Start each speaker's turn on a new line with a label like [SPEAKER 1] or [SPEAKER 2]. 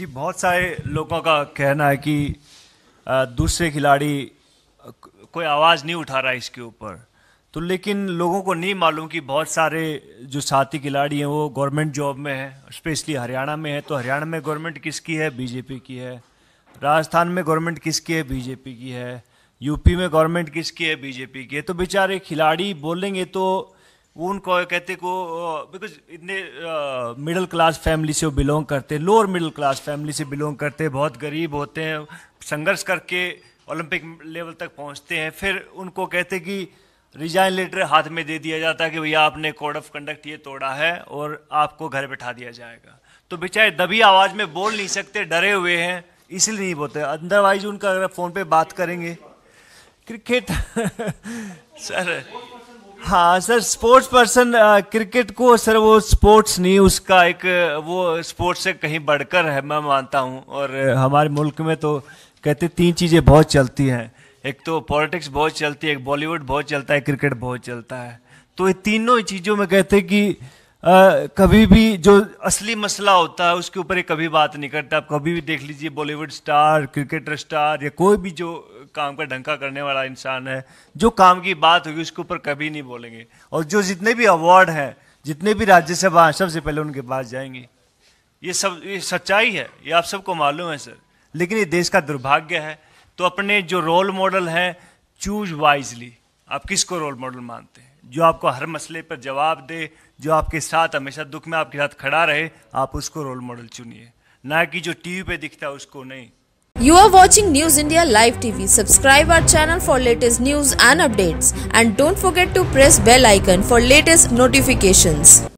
[SPEAKER 1] जी बहुत सारे लोगों का कहना है कि दूसरे खिलाड़ी कोई आवाज़ नहीं उठा रहा इसके ऊपर तो लेकिन लोगों को नहीं मालूम कि बहुत सारे जो साथी खिलाड़ी हैं वो गवर्नमेंट जॉब में है स्पेशली हरियाणा में है तो हरियाणा में गवर्नमेंट किसकी है बीजेपी की है राजस्थान में गवर्नमेंट किसकी है बीजेपी की है यूपी में गवर्नमेंट किसकी है बीजेपी की है तो बेचारे खिलाड़ी बोलेंगे तो वो उनको कहते को बिकॉज इतने मिडिल क्लास फैमिली से वो बिलोंग करते हैं लोअर मिडिल क्लास फैमिली से बिलोंग करते हैं बहुत गरीब होते हैं संघर्ष करके ओलंपिक लेवल तक पहुंचते हैं फिर उनको कहते कि रिजाइन लेटर हाथ में दे दिया जाता है कि भैया आपने कोड ऑफ कंडक्ट ये तोड़ा है और आपको घर बैठा दिया जाएगा तो बेचारे दबी आवाज़ में बोल नहीं सकते डरे हुए हैं इसलिए नहीं बोलते अदरवाइज उनका अगर फ़ोन पे बात करेंगे क्रिकेट सर हाँ सर स्पोर्ट्स पर्सन क्रिकेट को सर वो स्पोर्ट्स नहीं उसका एक वो स्पोर्ट्स से कहीं बढ़कर है मैं मानता हूँ और हमारे मुल्क में तो कहते तीन चीज़ें बहुत चलती हैं एक तो पॉलिटिक्स बहुत चलती है एक बॉलीवुड बहुत चलता है क्रिकेट बहुत चलता है तो ये तीनों ही चीज़ों में कहते कि आ, कभी भी जो असली मसला होता है उसके ऊपर कभी बात नहीं करता आप कभी भी देख लीजिए बॉलीवुड स्टार क्रिकेटर स्टार या कोई भी जो काम का ढंका करने वाला इंसान है जो काम की बात होगी उसके ऊपर कभी नहीं बोलेंगे और जो जितने भी अवार्ड हैं जितने भी राज्यसभा सबसे पहले उनके पास जाएंगे ये सब ये सच्चाई है ये आप सबको मालूम है सर लेकिन ये देश का दुर्भाग्य है तो अपने जो रोल मॉडल हैं चूज वाइजली आप किसको रोल मॉडल मानते हैं जो आपको हर मसले पर जवाब दे जो आपके साथ हमेशा दुख में आपके साथ खड़ा रहे आप उसको रोल मॉडल चुनिए ना कि जो टीवी पे दिखता है उसको नहीं You are watching News India Live TV. Subscribe our channel for latest news and updates and don't forget to press bell icon for latest notifications.